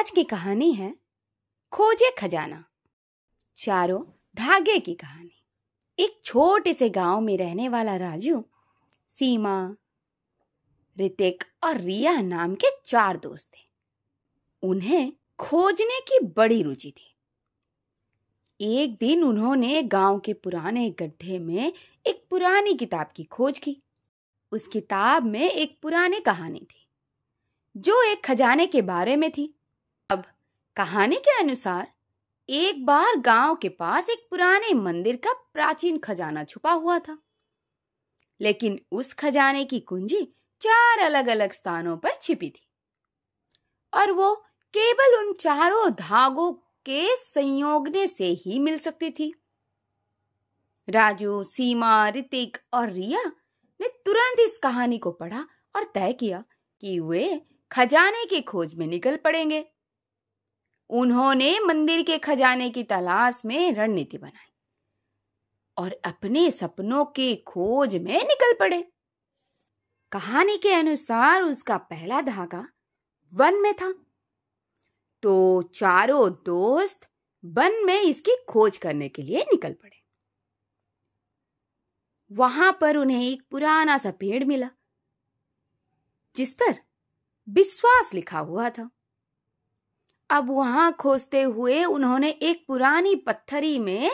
आज की कहानी है खोजे खजाना चारों धागे की कहानी एक छोटे से गांव में रहने वाला राजू सीमा ऋतिक और रिया नाम के चार दोस्त थे उन्हें खोजने की बड़ी रुचि थी एक दिन उन्होंने गांव के पुराने गड्ढे में एक पुरानी किताब की खोज की उस किताब में एक पुरानी कहानी थी जो एक खजाने के बारे में थी अब कहानी के अनुसार एक बार गांव के पास एक पुराने मंदिर का प्राचीन खजाना छुपा हुआ था लेकिन उस खजाने की कुंजी चार अलग अलग स्थानों पर छिपी थी और वो केवल उन चारों धागों के संयोगने से ही मिल सकती थी राजू सीमा ऋतिक और रिया ने तुरंत इस कहानी को पढ़ा और तय किया कि वे खजाने की खोज में निकल पड़ेंगे उन्होंने मंदिर के खजाने की तलाश में रणनीति बनाई और अपने सपनों की खोज में निकल पड़े कहानी के अनुसार उसका पहला धागा वन में था तो चारों दोस्त वन में इसकी खोज करने के लिए निकल पड़े वहां पर उन्हें एक पुराना सा पेड़ मिला जिस पर विश्वास लिखा हुआ था अब वहां खोजते हुए उन्होंने एक पुरानी पत्थरी में